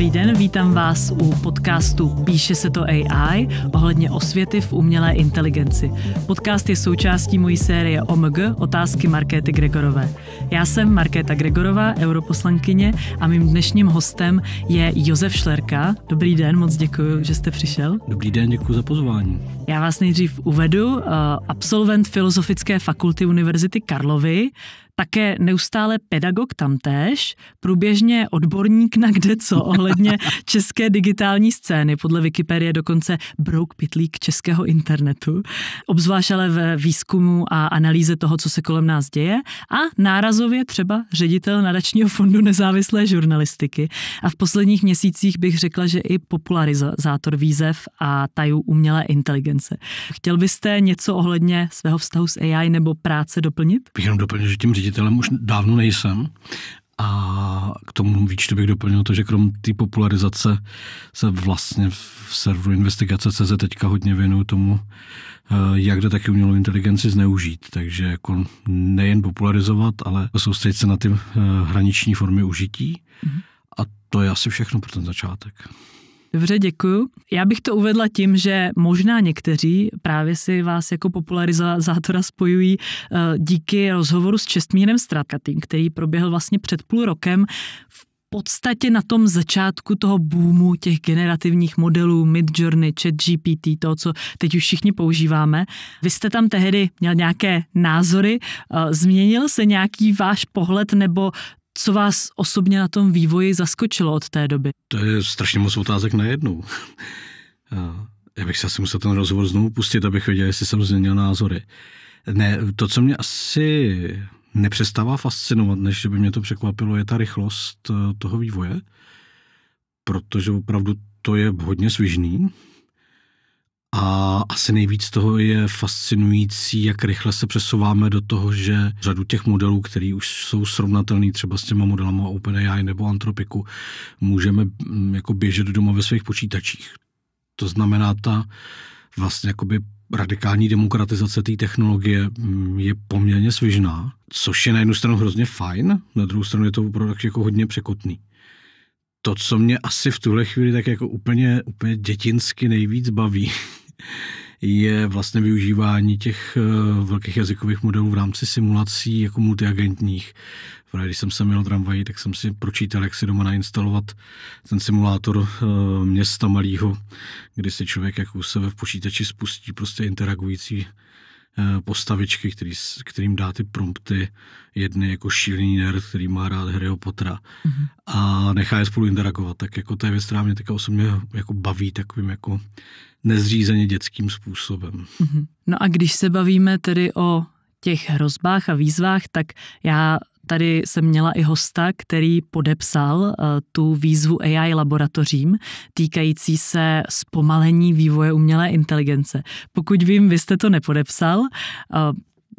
Dobrý den, vítám vás u podcastu Píše se to AI ohledně osvěty v umělé inteligenci. Podcast je součástí mojí série OMG Otázky Markéty Gregorové. Já jsem Markéta Gregorová, europoslankyně a mým dnešním hostem je Josef Šlerka. Dobrý den, moc děkuji, že jste přišel. Dobrý den, děkuji za pozvání. Já vás nejdřív uvedu. Eh, absolvent Filozofické fakulty Univerzity Karlovy, také neustále pedagog tamtéž, průběžně odborník na kde co ohledně české digitální scény, podle Wikipedie dokonce brouk pitlík českého internetu, obzvlášť ale ve výzkumu a analýze toho, co se kolem nás děje a náraz průřezově třeba ředitel nadačního fondu nezávislé žurnalistiky a v posledních měsících bych řekla, že i popularizátor výzev a tajů umělé inteligence. Chtěl byste něco ohledně svého vztahu s AI nebo práce doplnit? Bych jenom doplnil, že tím ředitelem už dávno nejsem, a k tomu výčtu bych doplnil to, že krom té popularizace se vlastně v serveru investigace.cz teďka hodně věnuju tomu, eh, jak jde taky umělou inteligenci zneužít. Takže jako nejen popularizovat, ale soustředit se na ty eh, hraniční formy užití. Mm-hmm. A to je asi všechno pro ten začátek. Dobře, děkuju. Já bych to uvedla tím, že možná někteří právě si vás jako popularizátora spojují eh, díky rozhovoru s Čestmírem Stratkatým, který proběhl vlastně před půl rokem v podstatě na tom začátku toho boomu těch generativních modelů Midjourney, ChatGPT, to, co teď už všichni používáme. Vy jste tam tehdy měl nějaké názory, eh, změnil se nějaký váš pohled nebo co vás osobně na tom vývoji zaskočilo od té doby? To je strašně moc otázek najednou. Já bych se asi musel ten rozhovor znovu pustit, abych věděl, jestli jsem změnil názory. Ne, to, co mě asi nepřestává fascinovat, než by mě to překvapilo, je ta rychlost eh, toho vývoje, protože opravdu to je hodně svižný a asi nejvíc toho je fascinující, jak rychle se přesouváme do toho, že řadu těch modelů, které už jsou srovnatelné třeba s těma modelama OpenAI nebo Antropiku, můžeme mm, jako běžet doma ve svých počítačích. To znamená, ta vlastně jakoby radikální demokratizace té technologie mm, je poměrně svižná, což je na jednu stranu hrozně fajn, na druhou stranu je to opravdu jako hodně překotný. To, co mě asi v tuhle chvíli tak jako úplně, úplně dětinsky nejvíc baví, je vlastně využívání těch eh, velkých jazykových modelů v rámci simulací jako multiagentních. Právě když jsem se měl tramvají, tak jsem si pročítal, jak si doma nainstalovat ten simulátor eh, města malého, kdy si člověk, jako u sebe v počítači, spustí prostě interagující Eh, postavičky, který, kterým dá ty prompty jedny jako šílený nerd, který má rád o Potra mm-hmm. a nechá je spolu interagovat. Tak jako to je věc, která mě teďka osobně jako baví takovým jako nezřízeně dětským způsobem. Mm-hmm. No a když se bavíme tedy o těch hrozbách a výzvách, tak já Tady jsem měla i hosta, který podepsal eh, tu výzvu AI laboratořím týkající se zpomalení vývoje umělé inteligence. Pokud vím, vy jste to nepodepsal. Eh,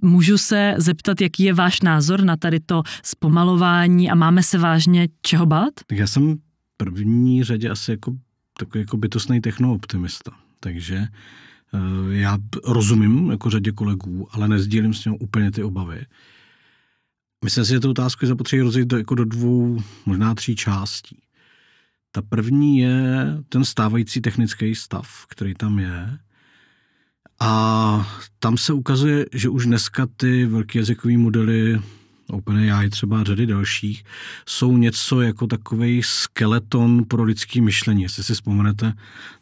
můžu se zeptat, jaký je váš názor na tady to zpomalování a máme se vážně čeho bát? Tak já jsem první řadě asi jako takový jako bytostný technooptimista. Takže eh, já rozumím jako řadě kolegů, ale nezdílím s ním úplně ty obavy. Myslím si, že tu otázku je zapotřebí rozdělit do, jako do dvou, možná tří částí. Ta první je ten stávající technický stav, který tam je. A tam se ukazuje, že už dneska ty velké jazykové modely OpenAI, třeba řady dalších, jsou něco jako takový skeleton pro lidský myšlení. Jestli si vzpomenete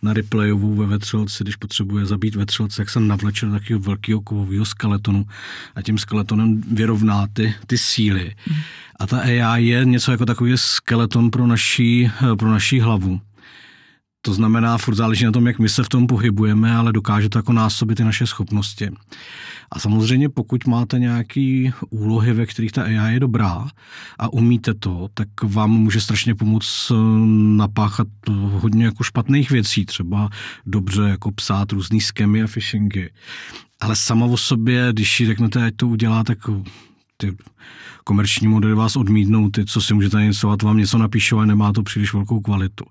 na replayovou ve vetřelci, když potřebuje zabít vetřelce, jak se navleče do takového velkého kovového skeletonu a tím skeletonem vyrovná ty, ty síly. Hmm. A ta e AI je něco jako takový skeleton pro naší, pro naší hlavu. To znamená, furt záleží na tom, jak my se v tom pohybujeme, ale dokáže to jako násobit ty naše schopnosti. A samozřejmě, pokud máte nějaké úlohy, ve kterých ta AI je dobrá a umíte to, tak vám může strašně pomoct eh, napáchat hodně jako špatných věcí, třeba dobře jako psát různý skemy a phishingy. Ale sama o sobě, když si řeknete, ať to udělá, tak ty komerční modely vás odmítnou, ty, co si můžete nainstalovat, vám něco napíšou, a nemá to příliš velkou kvalitu.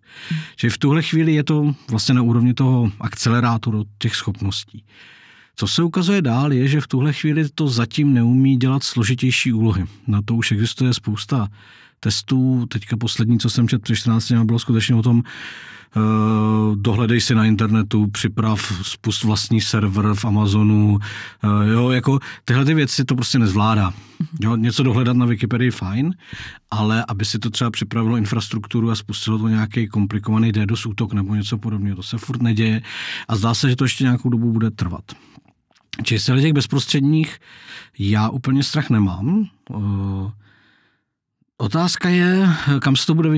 Čili v tuhle chvíli je to vlastně na úrovni toho akcelerátoru těch schopností. Co se ukazuje dál, je, že v tuhle chvíli to zatím neumí dělat složitější úlohy. Na to už existuje spousta testů. Teďka poslední, co jsem četl před 14 bylo skutečně o tom, Eh, dohledej si na internetu, připrav, spust vlastní server v Amazonu, eh, jo, jako tyhle ty věci to prostě nezvládá. Mhm. Jo, něco dohledat na Wikipedii fajn, ale aby si to třeba připravilo infrastrukturu a spustilo to nějaký komplikovaný DDoS útok nebo něco podobného, to se furt neděje a zdá se, že to ještě nějakou dobu bude trvat. Čili se těch bezprostředních já úplně strach nemám. Eh, otázka je, kam se to bude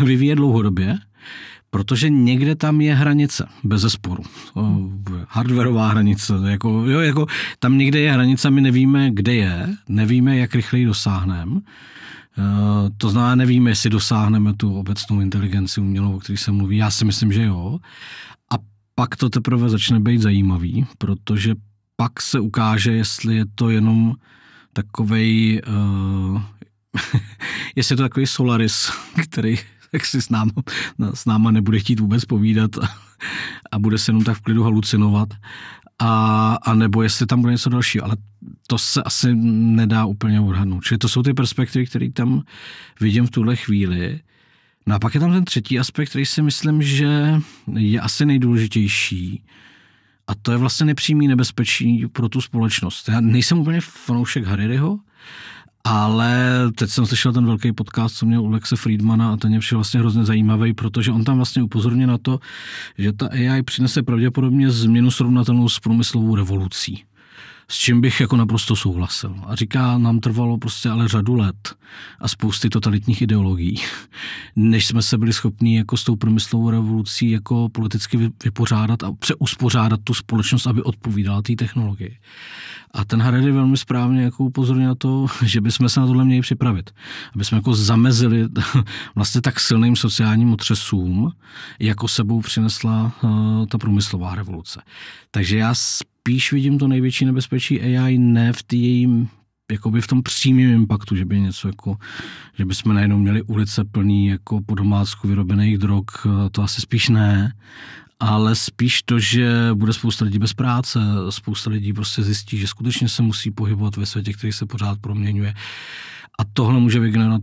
vyvíjet dlouhodobě protože někde tam je hranice, bez zesporu. Hmm. Hardwareová hranice, jako, jo, jako, tam někde je hranice, my nevíme, kde je, nevíme, jak rychle ji dosáhneme. Eh, to znamená, nevíme, jestli dosáhneme tu obecnou inteligenci umělou, o které se mluví. Já si myslím, že jo. A pak to teprve začne být zajímavý, protože pak se ukáže, jestli je to jenom takovej, uh, jestli je to takový Solaris, který tak si s náma, s náma nebude chtít vůbec povídat a, a bude se jenom tak v klidu halucinovat. A, a nebo jestli tam bude něco dalšího, ale to se asi nedá úplně odhadnout. Čili to jsou ty perspektivy, které tam vidím v tuhle chvíli. No a pak je tam ten třetí aspekt, který si myslím, že je asi nejdůležitější. A to je vlastně nepřímý nebezpečí pro tu společnost. Já nejsem úplně fanoušek Harryho, ale teď jsem slyšel ten velký podcast, co měl u Lexe Friedmana a ten je přišel vlastně hrozně zajímavý, protože on tam vlastně upozorňuje na to, že ta AI přinese pravděpodobně změnu srovnatelnou s průmyslovou revolucí s čím bych jako naprosto souhlasil. A říká, nám trvalo prostě ale řadu let a spousty totalitních ideologií, než jsme se byli schopni jako s tou průmyslovou revolucí jako politicky vypořádat a přeuspořádat tu společnost, aby odpovídala té technologii. A ten Haredi velmi správně jako upozornil na to, že bychom se na tohle měli připravit. Aby jsme jako zamezili vlastně tak silným sociálním otřesům, jako sebou přinesla eh, ta průmyslová revoluce. Takže já spíš vidím to největší nebezpečí AI ne v jejím jakoby v tom přímém impaktu, že by něco jako, že by jsme najednou měli ulice plný jako po domácku vyrobených drog, eh, to asi spíš ne, ale spíš to, že bude spousta lidí bez práce, spousta lidí prostě zjistí, že skutečně se musí pohybovat ve světě, který se pořád proměňuje. A tohle může vygenerovat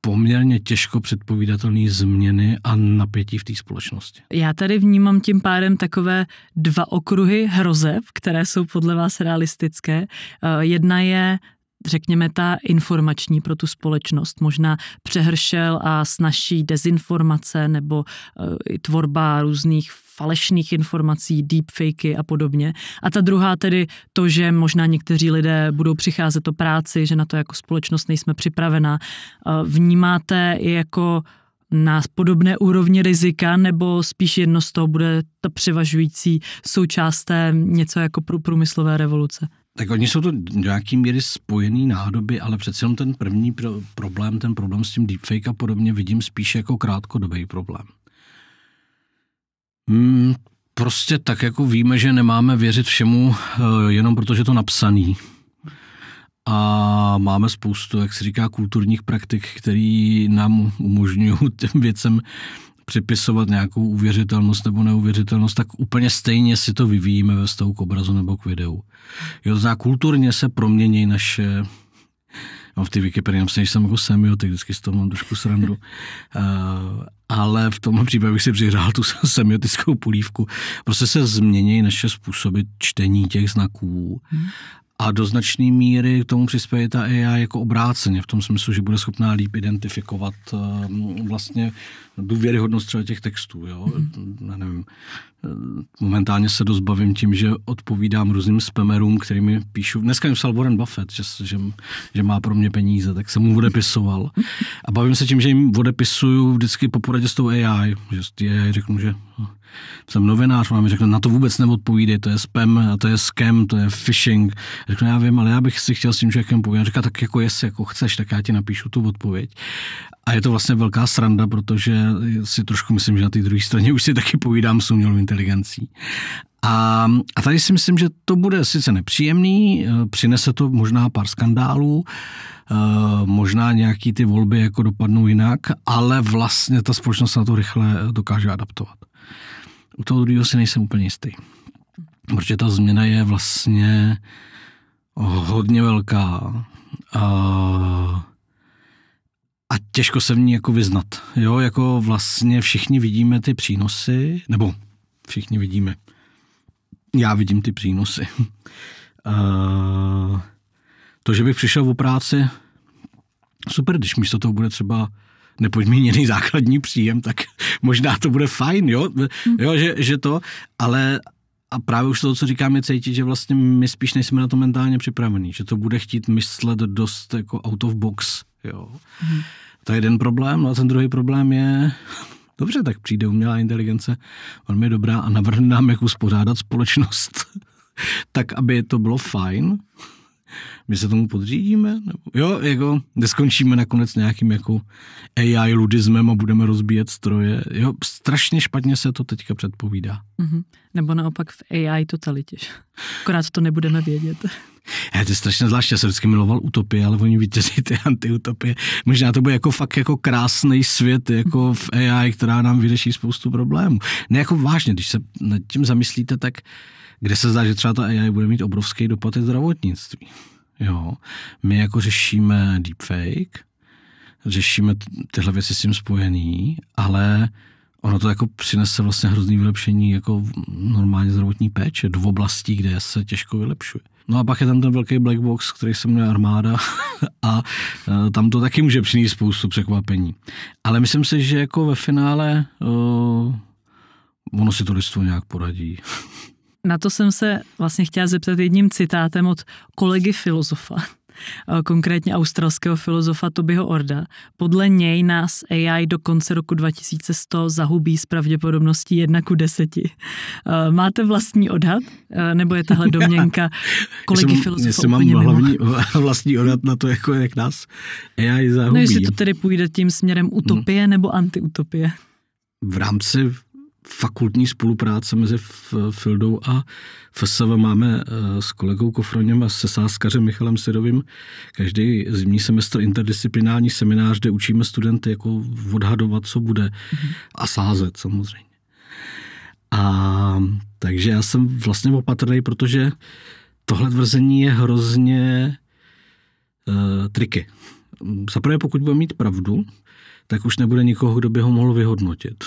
poměrně těžko předpovídatelné změny a napětí v té společnosti. Já tady vnímám tím pádem takové dva okruhy hrozeb, které jsou podle vás realistické. Eh, jedna je řekněme, ta informační pro tu společnost. Možná přehršel a snaší dezinformace nebo e, tvorba různých falešných informací, deepfakey a podobně. A ta druhá tedy to, že možná někteří lidé budou přicházet o práci, že na to jako společnost nejsme připravená. Eh, vnímáte i jako na podobné úrovni rizika, nebo spíš jedno z toho bude ta převažující součást té něco jako průmyslové revoluce? Tak oni jsou to do nějaký míry spojený nádoby, ale přece jenom ten první pro- problém, ten problém s tím deepfake a podobně vidím spíš jako krátkodobý problém. Hmm, prostě tak jako víme, že nemáme věřit všemu eh, jenom protože to napsaný. A máme spoustu, jak se říká, kulturních praktik, které nám umožňují těm věcem připisovat nějakou uvěřitelnost nebo neuvěřitelnost, tak úplně stejně si to vyvíjíme ve vztahu k obrazu nebo k videu. Jo, za kulturně se promění naše v té Wikipedii napsaný, že jsem jako tak vždycky z toho mám trošku srandu. uh, ale v tom případě bych si přihrál tu semiotickou polívku. Prostě se změní naše způsoby čtení těch znaků hmm. A do značné míry k tomu přispěje ta AI jako obráceně, v tom smyslu, že bude schopná líp identifikovat ehm, vlastně důvěryhodnost třeba těch textů. Jo? Mm-hmm. Já nevím, eh, momentálně se dozbavím tím, že odpovídám různým spamerům, kterými píšu. Dneska jim psal Warren Buffett, že, že, že má pro mě peníze, tak jsem mu odepisoval. A bavím se tím, že jim odepisuju vždycky po poradě s tou AI, že z té AI řeknu, že hm, jsem novinář, ona mi řekne, na to vůbec neodpovídej, to je spam, to je scam, to je phishing Řekl, já vím, ale já bych si chtěl s tím člověkem povědět. Říká, tak jako jestli jako chceš, tak já ti napíšu tu odpověď. A je to vlastně velká sranda, protože si trošku myslím, že na té druhé straně už si taky povídám s umělou inteligencí. A, a tady si myslím, že to bude sice nepříjemný, eh, přinese to možná pár skandálů, eh, možná nějaký ty volby jako dopadnou jinak, ale vlastně ta společnost na to rychle dokáže adaptovat. U toho druhého si nejsem úplně jistý. Protože ta změna je vlastně uh, hodně velká. A a těžko se v ní jako vyznat. Jo, jako vlastně všichni vidíme ty přínosy, nebo všichni vidíme. Já vidím ty přínosy. A, to, že bych přišel o práci, super, když místo toho bude třeba nepodmíněný základní příjem, tak možná to bude fajn, jo, hm. jo že, že to, ale, a právě už to, co říkám, je cítit, že vlastně my spíš nejsme na to mentálně připravení, že to bude chtít myslet dost jako out of box, jo. Hmm. To je jeden problém, no a ten druhý problém je, dobře, tak přijde umělá inteligence, velmi dobrá a navrhne nám, jak uspořádat společnost tak, aby to bylo fajn, my se tomu podřídíme? Nebo, jo, jako neskončíme nakonec nějakým jako AI ludismem a budeme rozbíjet stroje. Jo, strašně špatně se to teďka předpovídá. Mm-hmm. Nebo naopak v AI totalitě. Akorát to nebudeme vědět. Já, to je strašně zvláště, já jsem vždycky miloval utopie, ale oni vítězí ty antiutopie. Možná to bude jako fakt jako krásný svět jako v AI, která nám vyřeší spoustu problémů. Ne jako vážně, když se nad tím zamyslíte, tak uh, kde se zdá, že třeba ta AI bude mít obrovský dopad i zdravotnictví. Jo. My jako řešíme deepfake, řešíme tyhle věci s tím spojený, ale ono to jako přinese vlastně hrozný vylepšení jako normálně zdravotní péče do oblastí, kde se těžko vylepšuje. No a pak je tam ten velký black box, který se jmenuje armáda a e, tam to taky může přinést spoustu překvapení. Ale myslím si, že jako ve finále uh, ono si to listvo nějak poradí. Na to jsem se vlastně chtěla zeptat jedním citátem od kolegy filozofa, konkrétně australského filozofa Tobyho Orda. Podle něj nás AI do konce roku 2100 zahubí s pravděpodobností 1 ku 10. Eh, máte vlastní odhad? Eh, nebo je tahle domněnka kolegy filozofa jestli mám mimo? hlavní, vlastní odhad na to, jako jak nás AI zahubí. No jestli to tedy půjde tím směrem utopie hmm. nebo antiutopie? V rámci fakultní spolupráce mezi Fildou a FSV máme eh, s kolegou Kofroněm a se sáskařem Michalem Sidovým každý zimní semestr interdisciplinární seminář, kde učíme studenty jako odhadovat, co bude mm-hmm. a sázet samozřejmě. A takže já jsem vlastně opatrný, protože tohle tvrzení je hrozně uh, e, triky. Zaprvé, pokud bude mít pravdu, tak už nebude nikoho, kdo by ho mohl vyhodnotit.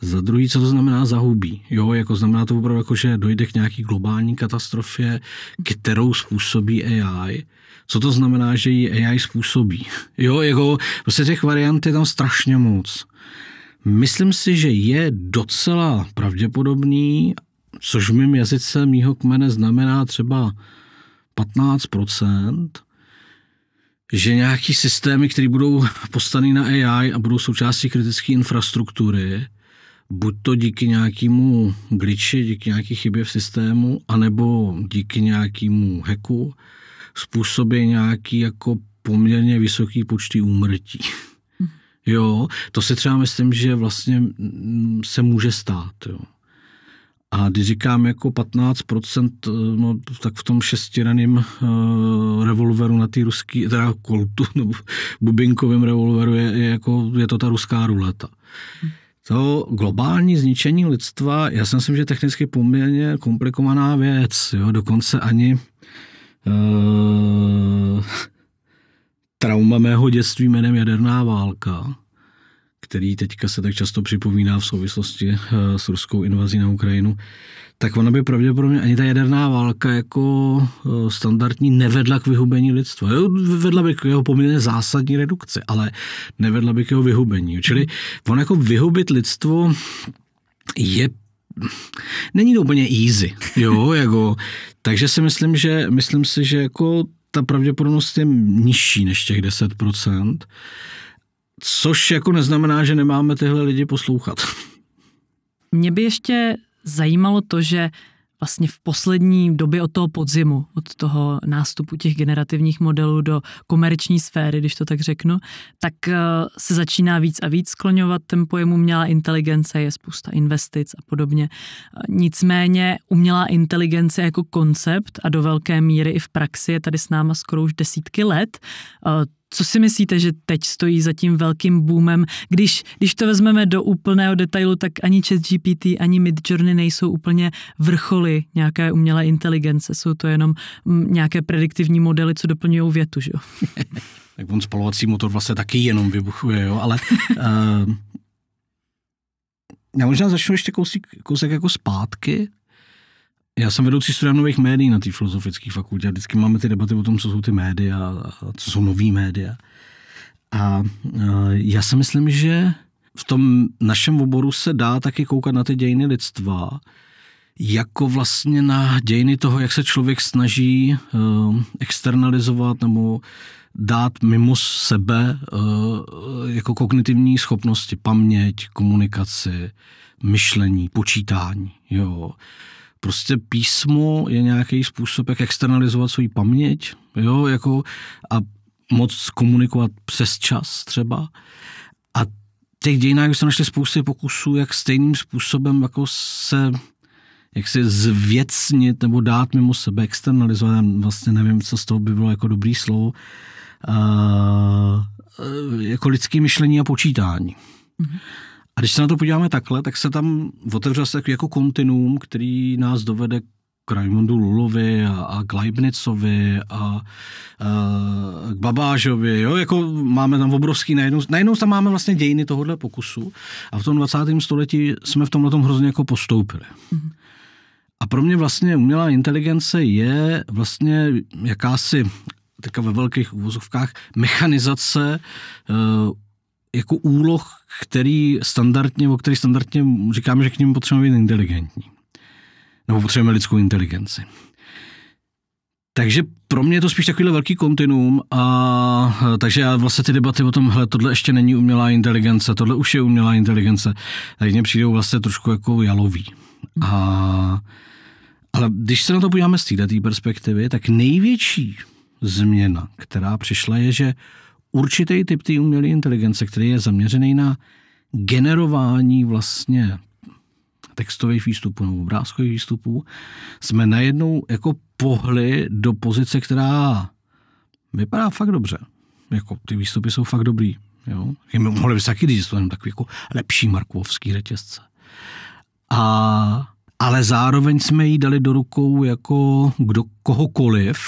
Za druhý, co to znamená zahubí? Jo, jako znamená to opravdu jako, že dojde k nějaký globální katastrofě, kterou způsobí AI. Co to znamená, že ji AI způsobí? Jo, jako prostě těch variant je tam strašně moc. Myslím si, že je docela pravděpodobný, což v mém jazyce mýho kmene znamená třeba 15%, že nějaký systémy, které budou postavené na AI a budou součástí kritické infrastruktury, buď to díky nějakému glitchi, díky nějaké chybě v systému, anebo díky nějakému hacku způsobí nějaký jako poměrně vysoký počty úmrtí. Mhm. Jo, to si třeba myslím, že vlastně se může stát. Jo. A když říkám jako 15%, no, tak v tom šestiraným uh, revolveru na té ruský, teda koltu, nebo bubinkovém revolveru je, je, jako, je to ta ruská ruleta. Hmm. To globální zničení lidstva, já si myslím, že technicky poměrně komplikovaná věc. Jo? Dokonce ani e, trauma mého dětství jménem jaderná válka který teďka se tak často připomíná v souvislosti eh, s ruskou invazí na Ukrajinu, tak ona by pravděpodobně ani ta jaderná válka jako eh, standardní nevedla k vyhubení lidstva. vedla by k jeho poměrně zásadní redukci, ale nevedla by k jeho vyhubení. Čili on jako vyhubit lidstvo je není to úplně easy, jo, jako, takže si myslím, že, myslím si, že jako ta pravděpodobnost je nižší než těch 10%. Což jako neznamená, že nemáme tyhle lidi poslouchat. Mě by ještě zajímalo to, že vlastně v poslední době od toho podzimu, od toho nástupu těch generativních modelů do komerční sféry, když to tak řeknu, tak eh, se začíná víc a víc skloňovat ten pojem umělá inteligence, je spousta investic a podobně. Nicméně umělá inteligence jako koncept a do velké míry i v praxi je tady s náma skoro už desítky let. Eh, co si myslíte, že teď stojí za tím velkým boomem? Když, když to vezmeme do úplného detailu, tak ani ChatGPT, ani Midjourney nejsou úplně vrcholy nějaké umělé inteligence. Jsou to jenom mm, nějaké prediktivní modely, co doplňují větu, že jo? tak on spalovací motor vlastně taky jenom vybuchuje, jo? Ale uh, já možná začnu ještě kousek kousek jako zpátky. Já jsem vedoucí studia nových médií na té filozofické fakultě a vždycky máme ty debaty o tom, co jsou ty média a co jsou nový média. A já si myslím, že v tom našem oboru se dá taky koukat na ty dějiny lidstva, jako vlastně na dějiny toho, jak se člověk snaží eh, externalizovat nebo dát mimo sebe eh, jako kognitivní schopnosti, paměť, komunikaci, myšlení, počítání. Jo prostě písmo je nějaký způsob, jak externalizovat svoji paměť, jo, jako a moc komunikovat přes čas třeba. A těch dějinách se našli spousty pokusů, jak stejným způsobem jako se jak si zvěcnit nebo dát mimo sebe, externalizovat, já vlastně nevím, co z toho by bylo jako dobrý slovo, uh, jako lidské myšlení a počítání. Mm-hmm. A když se na to podíváme takhle, tak se tam otevřel se jako kontinuum, který nás dovede k Raimondu Lulovi a, a k a, a k Babážovi, jo, jako máme tam obrovský, najednou, najednou tam máme vlastně dějiny tohohle pokusu a v tom 20. století jsme v tomhle tom hrozně jako postoupili. Mm-hmm. A pro mě vlastně umělá inteligence je vlastně jakási teďka ve velkých úvozovkách mechanizace uh, jako úloh, který standardně, o který standardně říkáme, že k němu potřebujeme být inteligentní. Nebo potřebujeme lidskou inteligenci. Takže pro mě je to spíš takovýhle velký kontinuum a takže já vlastně ty debaty o tom, hele, tohle ještě není umělá inteligence, tohle už je umělá inteligence, tak mě přijdou vlastně trošku jako jalový. A, ale když se na to podíváme z této perspektivy, tak největší změna, která přišla, je, že určitý typ té umělé inteligence, který je zaměřený na generování vlastně textových výstupů nebo obrázkových výstupů, jsme najednou jako pohli do pozice, která vypadá fakt dobře. Jako ty výstupy jsou fakt dobrý. Jo? Mohli by se taky říct, že takový jako lepší markovský řetězce. A, ale zároveň jsme jí dali do rukou jako kdo, kohokoliv,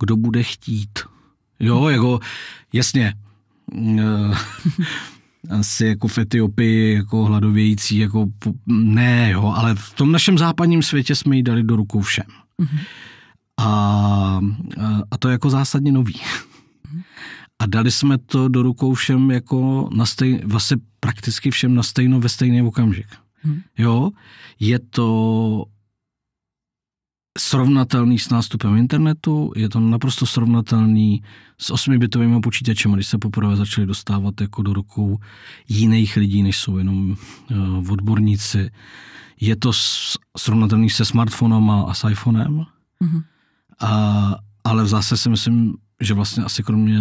kdo bude chtít. Jo, jako jasně. Eh, asi jako v Etiopii jako hladovějící, jako ne, jo, ale v tom našem západním světě jsme ji dali do rukou všem. Mm-hmm. A, a to je jako zásadně nový. Mm-hmm. A dali jsme to do rukou všem jako na stej, vlastně prakticky všem na stejno ve stejný okamžik. Mm-hmm. Jo, je to srovnatelný s nástupem internetu, je to naprosto srovnatelný s 8-bitovými počítači, když se poprvé začali dostávat jako do rukou jiných lidí, než jsou jenom uh, odborníci. Je to srovnatelný se smartfonem a s iPhonem, mm-hmm. a, ale zase si myslím, že vlastně asi kromě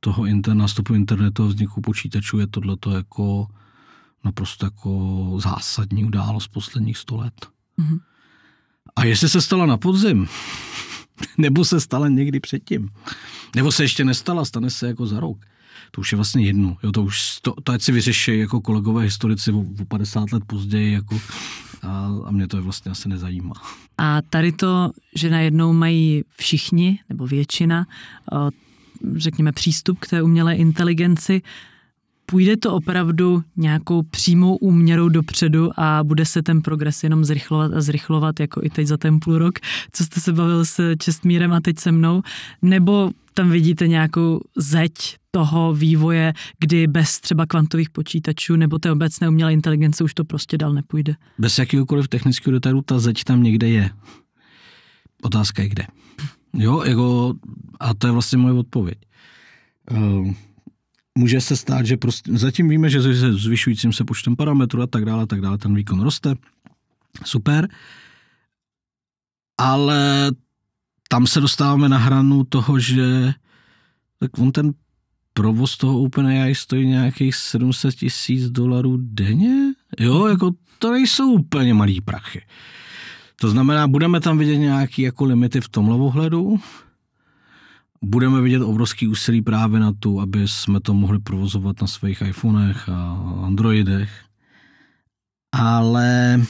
toho inter, nástupu internetu a vzniku počítačů je tohleto jako naprosto jako zásadní událost posledních 100 let. Mm-hmm. A jestli se stala na podzim, nebo se stala někdy předtím, nebo se ještě nestala, stane se jako za rok, to už je vlastně jedno. Jo, to už to, to ať si vyřeší jako kolegové historici o, o 50 let později, jako, a, a mě to je vlastně asi nezajímá. A tady to, že najednou mají všichni, nebo většina, o, řekněme, přístup k té umělé inteligenci, půjde to opravdu nějakou přímou úměrou dopředu a bude se ten progres jenom zrychlovat a zrychlovat, jako i teď za ten půl rok, co jste se bavil s Čestmírem a teď se mnou, nebo tam vidíte nějakou zeď toho vývoje, kdy bez třeba kvantových počítačů nebo té obecné umělé inteligence už to prostě dál nepůjde. Bez jakýkoliv technického detailu ta zeď tam někde je. Otázka je kde. Jo, jako, a to je vlastně moje odpověď. Ehm, může se stát, že prostě, zatím víme, že se zvyšujícím se počtem parametrů a tak dále, a tak dále, ten výkon roste. Super. Ale tam se dostáváme na hranu toho, že tak on ten provoz toho OpenAI stojí nějakých 700 tisíc dolarů denně? Jo, jako to nejsou úplně malý prachy. To znamená, budeme tam vidět nějaké jako limity v tomhle ohledu, budeme vidět obrovský úsilí právě na to, aby jsme to mohli provozovat na svých iPhonech a Androidech. Ale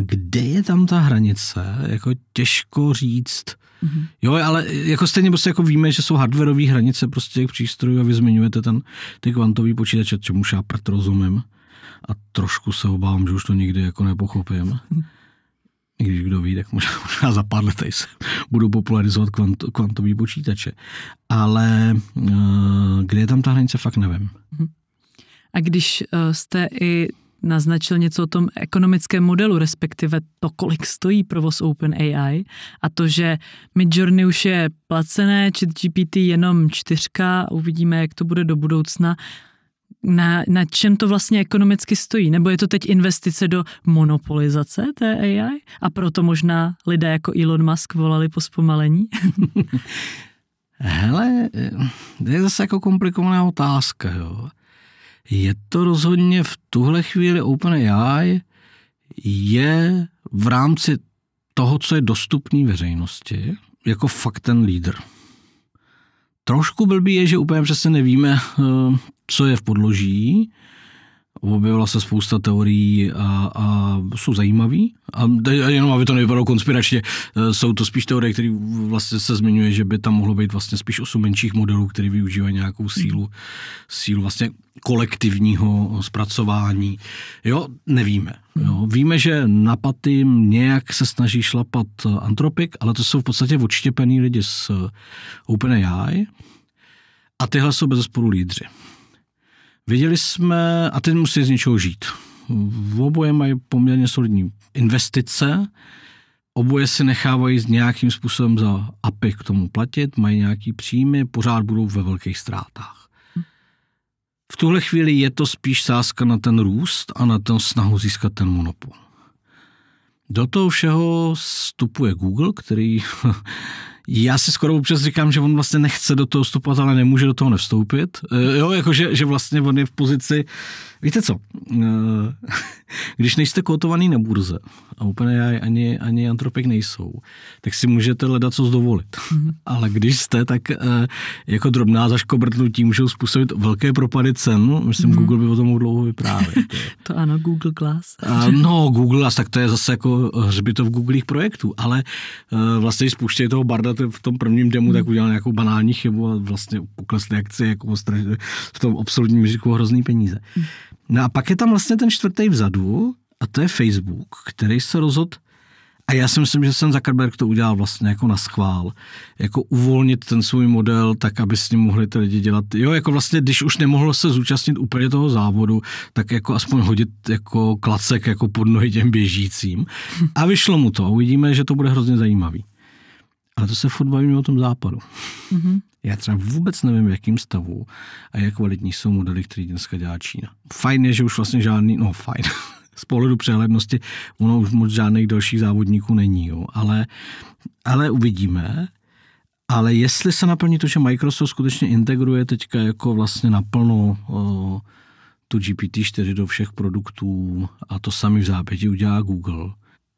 kde je tam ta hranice? Jako těžko říct. Mm-hmm. Jo, ale jako stejně prostě jako víme, že jsou hardwareové hranice prostě těch přístrojů a vy zmiňujete ten, ty kvantový počítače, čemu já rozumím. A trošku se obávám, že už to nikdy jako nepochopím. Mm-hmm i když kdo ví, tak možná, možná za pár let tady se budou popularizovat kvant, kvantový počítače. Ale eh, kde je tam ta hranice, fakt nevím. Mhm. A když eh, jste i naznačil něco o tom ekonomickém modelu, respektive to, kolik stojí provoz OpenAI a to, že Midjourney už je placené, ChatGPT jenom čtyřka, uvidíme, jak to bude do budoucna, na, na čem to vlastně ekonomicky stojí? Nebo je to teď investice do monopolizace té AI? A proto možná lidé jako Elon Musk volali po zpomalení? Hele, to je zase jako komplikovaná otázka. Jo. Je to rozhodně v tuhle chvíli OpenAI je v rámci toho, co je dostupný veřejnosti, jako fakt ten lídr. Trošku blbý je, že úplně přesně nevíme, eh, co je v podloží. Objevila se spousta teorií a, a jsou zajímavý. A jenom, aby to nevypadalo konspiračně, eh, jsou to spíš teorie, které vlastně se zmiňuje, že by tam mohlo být vlastně spíš osm menších modelů, které využívají nějakou sílu, sílu vlastně kolektivního zpracování. Jo, nevíme. Jo, víme, že na Patym nějak se snaží šlapat eh, antropik, ale to jsou v podstatě odštěpený lidi z eh, OpenAI a tyhle jsou bez sporu lídři. Viděli jsme, a ty musí z něčeho žít. V oboje mají poměrně solidní investice, oboje si nechávají nějakým způsobem za API k tomu platit, mají nějaký příjmy, pořád budou ve velkých ztrátách tuhle chvíli je to spíš sázka na ten růst a na ten snahu získat ten monopol. Do toho všeho vstupuje Google, který já si skoro občas říkám, že on vlastně nechce do toho vstupovat, ale nemůže do toho nevstoupit. E, jo, jakože že vlastně on je v pozici, víte co, e, když nejste kotovaný na burze, a úplně já ani, ani antropik nejsou, tak si můžete hledat co zdovolit. Mm-hmm. ale když jste, tak e, jako drobná zaškobrtnutí můžou způsobit velké propady cen. Myslím, mm-hmm. Google by o tom mohl dlouho vyprávět. to ano, Google Glass. a, no, Google Glass, tak to je zase jako hřbitov Googleích projektů, ale e, vlastně spouštějí toho barda v tom prvním demu tak hmm. udělal nějakou banální chybu a vlastně poklesly akci jako v tom absolutním říku hrozný peníze. Hmm. No a pak je tam vlastně ten čtvrtý vzadu a to je Facebook, který se rozhodl a já si myslím, že jsem Zuckerberg to udělal vlastně jako na schvál. Jako uvolnit ten svůj model tak, aby s ním mohli ty lidi dělat. Jo, jako vlastně, když už nemohl se zúčastnit úplně toho závodu, tak jako aspoň hodit jako klacek jako pod nohy těm běžícím. Hmm. A vyšlo mu to. Uvidíme, že to bude hrozně zajímavý. Ale to se furt bavíme o tom západu. Mm-hmm. Já třeba vůbec nevím, v jakým stavu a jak kvalitní jsou modely, které dneska dělá Čína. Fajn je, že už vlastně žádný, no fajn, z pohledu přehlednosti, ono už moc žádných dalších závodníků není, jo. Ale, ale uvidíme. Ale jestli se naplní to, že Microsoft skutečně integruje teďka jako vlastně naplno o, tu GPT-4 do všech produktů a to sami v zápěti udělá Google,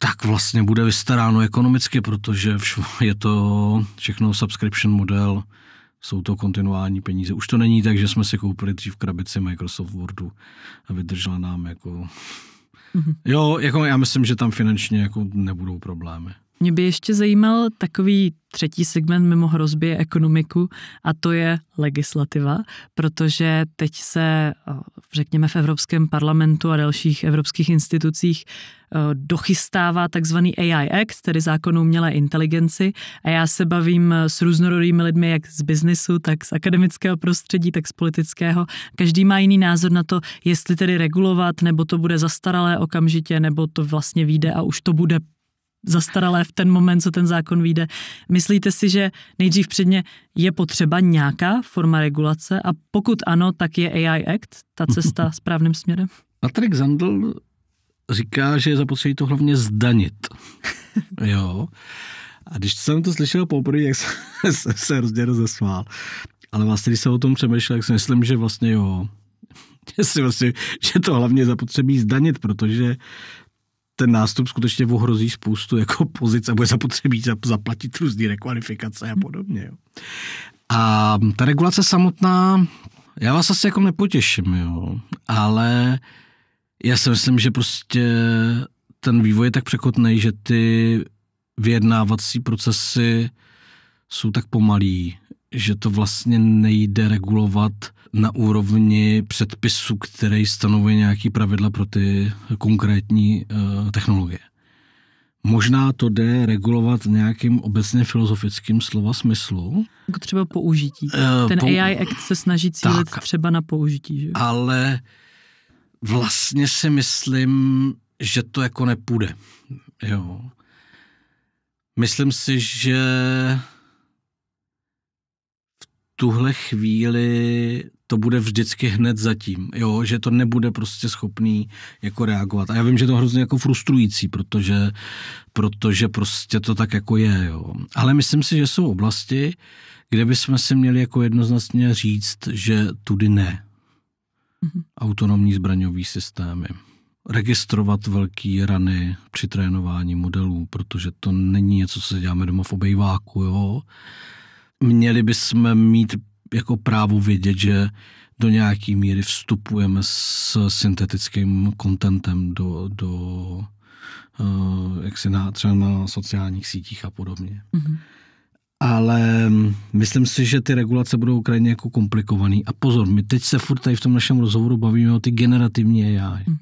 tak vlastně bude vystaráno ekonomicky, protože je to všechno subscription model, jsou to kontinuální peníze. Už to není tak, že jsme si koupili dřív krabici Microsoft Wordu a vydržela nám jako... Mm-hmm. Jo, jako já myslím, že tam finančně jako nebudou problémy. Mě by ještě zajímal takový třetí segment mimo hrozby ekonomiku a to je legislativa, protože teď se, eh, řekněme, v Evropském parlamentu a dalších evropských institucích eh, dochystává takzvaný AI Act, tedy zákon umělé inteligenci a já se bavím eh, s různorodými lidmi, jak z biznisu, tak z akademického prostředí, tak z politického. Každý má jiný názor na to, jestli tedy regulovat, nebo to bude zastaralé okamžitě, nebo to vlastně vyjde a už to bude zastaralé v ten moment, co ten zákon vyjde. Myslíte si, že nejdřív předně je potřeba nějaká forma regulace a pokud ano, tak je AI Act ta cesta správným směrem? Patrick Zandl říká, že je zapotřebí to hlavně zdanit. jo. A když jsem to slyšel poprvé, jak jsem se, se hrozně rozesmál. Ale vlastně, když jsem o tom přemýšlel, tak si myslím, že vlastně jo. Že, si vlastně, že to hlavně zapotřebí zdanit, protože ten nástup skutečně ohrozí spoustu jako pozic a bude zapotřebí zaplatit různé rekvalifikace a podobně. Jo. A ta regulace samotná, já vás asi jako nepotěším, jo, ale já si myslím, že prostě ten vývoj je tak překotný, že ty vyjednávací procesy jsou tak pomalý, že to vlastně nejde regulovat na úrovni předpisu, který stanovuje nějaký pravidla pro ty konkrétní uh, technologie. Možná to jde regulovat nějakým obecně filozofickým slova smyslu. Jako třeba použití. Uh, Ten AI Act se snaží cílit tak, třeba na použití. Že? Ale vlastně si myslím, že to jako nepůjde. Jo. Myslím si, že tuhle chvíli to bude vždycky hned zatím, jo, že to nebude prostě schopný jako reagovat. A já vím, že to je hrozně jako frustrující, protože, protože prostě to tak jako je, jo. Ale myslím si, že jsou oblasti, kde bychom si měli jako jednoznačně říct, že tudy ne. Mhm. Autonomní zbraňový systémy registrovat velký rany při trénování modelů, protože to není něco, co se děláme doma v obejváku, jo měli bychom mít jako právo vědět, že do nějaké míry vstupujeme s syntetickým kontentem do, do uh, jak si na, třeba na sociálních sítích a podobně. Mm-hmm. Ale hm, myslím si, že ty regulace budou krajně jako komplikovaný. A pozor, my teď se furt tady v tom našem rozhovoru bavíme o ty generativní AI. Mm-hmm.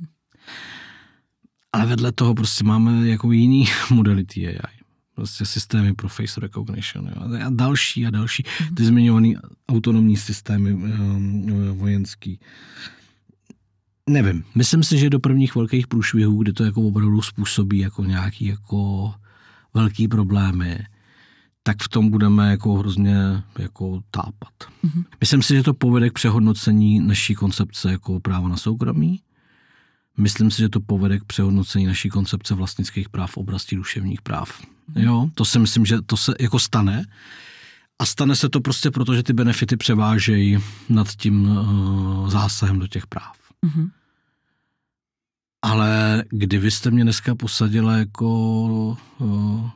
Ale vedle toho prostě máme jako jiný modality AI prostě systémy pro face recognition jo. a další a další ty zmiňované autonomní systémy um, uh, vojenský. Nevím, myslím si, že do prvních velkých průšvihů, kdy to jako opravdu způsobí jako nějaký jako velký problémy, tak v tom budeme jako hrozně jako tápat. Mm-hmm. Myslím si, že to povede k přehodnocení naší koncepce jako práva na soukromí. Myslím si, že to povede k přehodnocení naší koncepce vlastnických práv v oblasti duševních práv. Mhm. Jo, to si myslím, že to se jako stane. A stane se to prostě proto, že ty benefity převážejí nad tím uh, zásahem do těch práv. Mm-hmm. Ale kdybyste mě dneska posadila jako uh,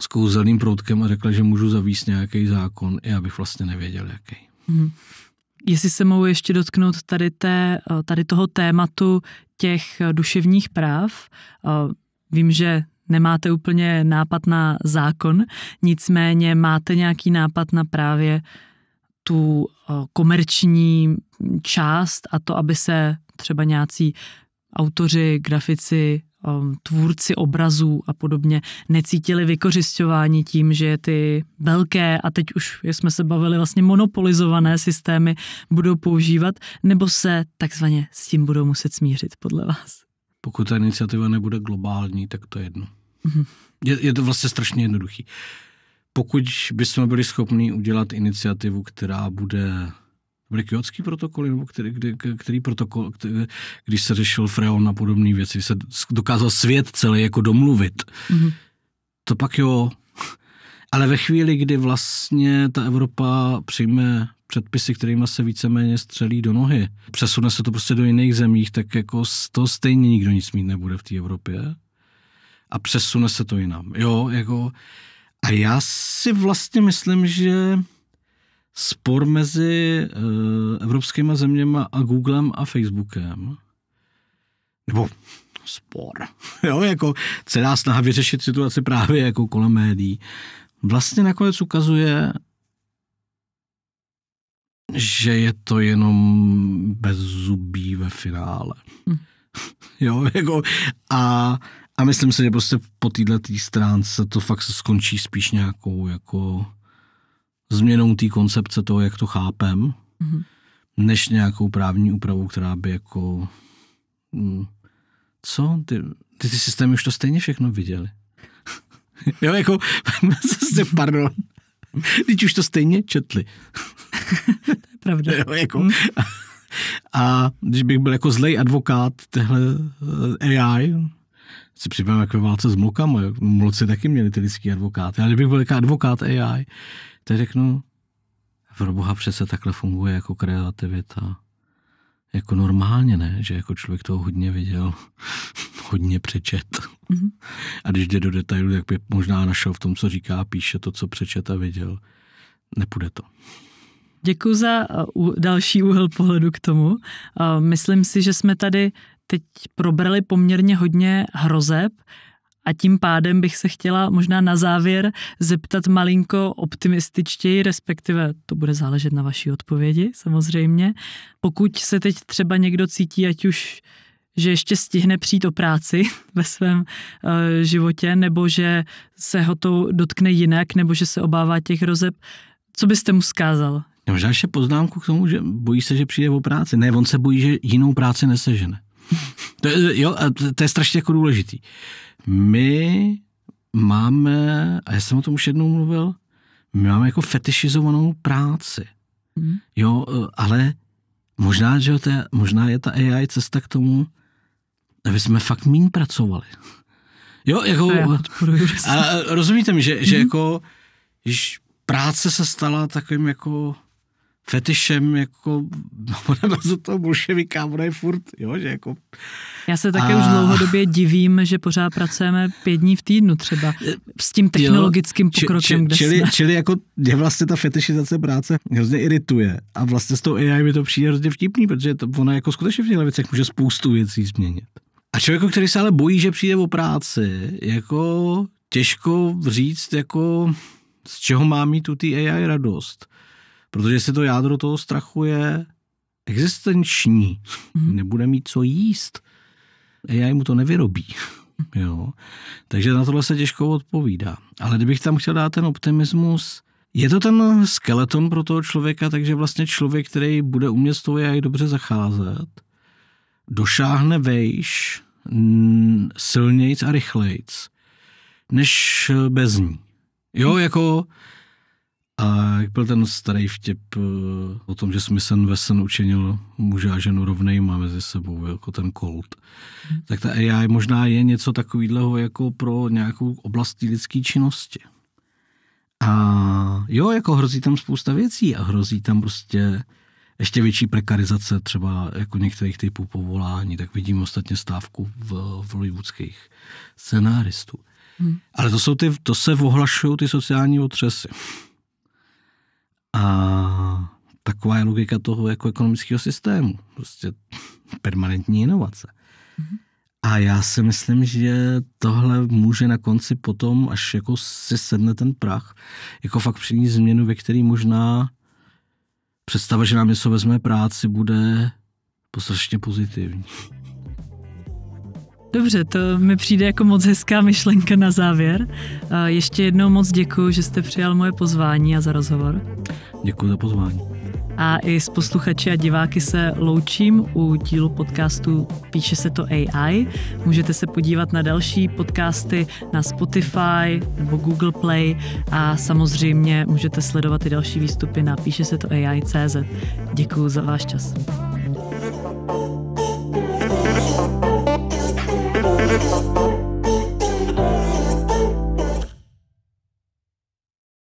s kouzelným proutkem a řekla, že můžu zavíst nějaký zákon, já bych vlastně nevěděl, jaký. Mm-hmm. Jestli se mohu ještě dotknout tady, té, eh, tady toho tématu těch duševních práv, Vím, že nemáte úplně nápad na zákon, nicméně máte nějaký nápad na právě tu eh, komerční část a to, aby se třeba nějací autoři, grafici, eh, tvůrci obrazů a podobně necítili vykořišťování tím, že ty velké a teď už jsme se bavili vlastně monopolizované systémy budou používat, nebo se takzvaně s tím budou muset smířit podle vás? pokud ta iniciativa nebude globální, tak to je jedno. Mhm. Je, je to vlastně strašně jednoduchý. Pokud bychom byli schopni udělat iniciativu, která bude byly kyotský protokol, nebo který, který, který protokol, který, když se řešil Freon a podobné věci, se dokázal svět celý jako domluvit, mm-hmm. to pak jo. Ale ve chvíli, kdy vlastně ta Evropa přijme předpisy, kterými se víceméně střelí do nohy. Přesune se to prostě do jiných zemích, tak jako to stejně nikdo nic mít nebude v té Evropě. A přesune se to jinam. Jo, jako... A já si vlastně myslím, že spor mezi uh, evropskýma zeměma a Googlem a Facebookem, nebo spor, jo, jako celá snaha vyřešit situaci právě jako kolem médií, vlastně nakonec ukazuje, že je to jenom bez zubí ve finále. Hm. jo, jako a, a myslím si, že prostě po této tý stránce to fakt se skončí spíš nějakou jako změnou té koncepce toho, jak to chápem, hm. než nějakou právní úpravou, která by jako hm, co, ty, ty, ty systémy už to stejně všechno viděli. jo, jako, pardon, teď už to stejně četli. to je pravda. Jo, jako, hmm. A když bych byl jako zlej advokát téhle eh, AI, si připravím jako válce s mlukama, mluci taky měli ty lidský advokáty, ale kdybych byl jako advokát AI, tak řeknu, v boha přece takhle funguje jako kreativita. Jako normálně, ne? Že jako člověk toho hodně viděl, hodně přečet. Mm-hmm. A když jde do detailu, tak by možná našel v tom, co říká, píše to, co přečet a viděl. Nepůjde to. Děkuji za eh, další úhel pohledu k tomu. Eh, myslím si, že jsme tady teď probrali poměrně hodně hrozeb a tím pádem bych se chtěla možná na závěr zeptat malinko optimističtěji, respektive to bude záležet na vaší odpovědi samozřejmě. Pokud se teď třeba někdo cítí, ať už že ještě stihne přijít o práci ve svém uh, životě, nebo že se ho to dotkne jinak, nebo že se obává těch rozeb. Co byste mu zkázal? Já možná ještě poznámku k tomu, že bojí se, že přijde o práci. Ne, on se bojí, že jinou práci nesežene. To je, jo, to je strašně jako důležitý. My máme, a já jsem o tom už jednou mluvil, my máme jako fetišizovanou práci. Mhm. Jo, e, ale možná, že to je, možná je ta AI cesta k tomu, aby jsme fakt méně pracovali. Jo, jako... A, a rozumíte mi, že, že mhm. jako, když práce se stala takovým jako fetišem, jako ona za toho bolševika, ona je furt, jo, že jako... Já se také a... už dlouhodobě divím, že pořád pracujeme pět dní v týdnu třeba s tím technologickým jo, pokrokem, či, či, kde čili, jsme. čili jako je vlastně ta fetišizace práce hrozně irituje a vlastně s tou AI mi to přijde hrozně vtipný, protože to, ona jako skutečně v těchto věcech může spoustu věcí změnit. A člověku, který se ale bojí, že přijde o práci, jako těžko říct, jako z čeho má mít tu AI radost. Protože si to jádro toho strachu je existenční. Mm-hmm. Nebude mít co jíst. já mu to nevyrobí. Mhm. Jo. Takže na tohle se těžko odpovídá. Ale kdybych tam chtěl dát ten optimismus, je to ten skeleton pro toho člověka, takže vlastně člověk, který bude umět s tou AI dobře zacházet, došáhne vejš silnějc a rychlejc, než bez ní. Jo, mhm. jako a jak byl ten starý vtip eh, o tom, že sen ve sen učinil muže a ženu rovnejma mezi sebou, jako ten kolt. Hmm. Tak ta AI možná je něco takového jako pro nějakou oblast lidské činnosti. A jo, jako hrozí tam spousta věcí a hrozí tam prostě ještě větší prekarizace třeba jako některých typů povolání, tak vidím ostatně stávku v, v hollywoodských scenáristů. Hmm. Ale to jsou ty, to se ohlašují ty sociální otřesy. A taková je logika toho jako ekonomického systému. Prostě permanentní inovace. Mm-hmm. A já si myslím, že tohle může na konci potom, až jako si sedne ten prach, jako fakt přinést změnu, ve který možná představa, že nám něco vezme práci, bude postrašně pozitivní. Dobře, to mi přijde jako moc hezká myšlenka na závěr. Ještě jednou moc děkuji, že jste přijal moje pozvání a za rozhovor. Děkuji za pozvání. A i s posluchači a diváky se loučím u dílu podcastu Píše se to AI. Můžete se podívat na další podcasty na Spotify nebo Google Play a samozřejmě můžete sledovat i další výstupy na píše se to AI.cz. Děkuji za váš čas. it.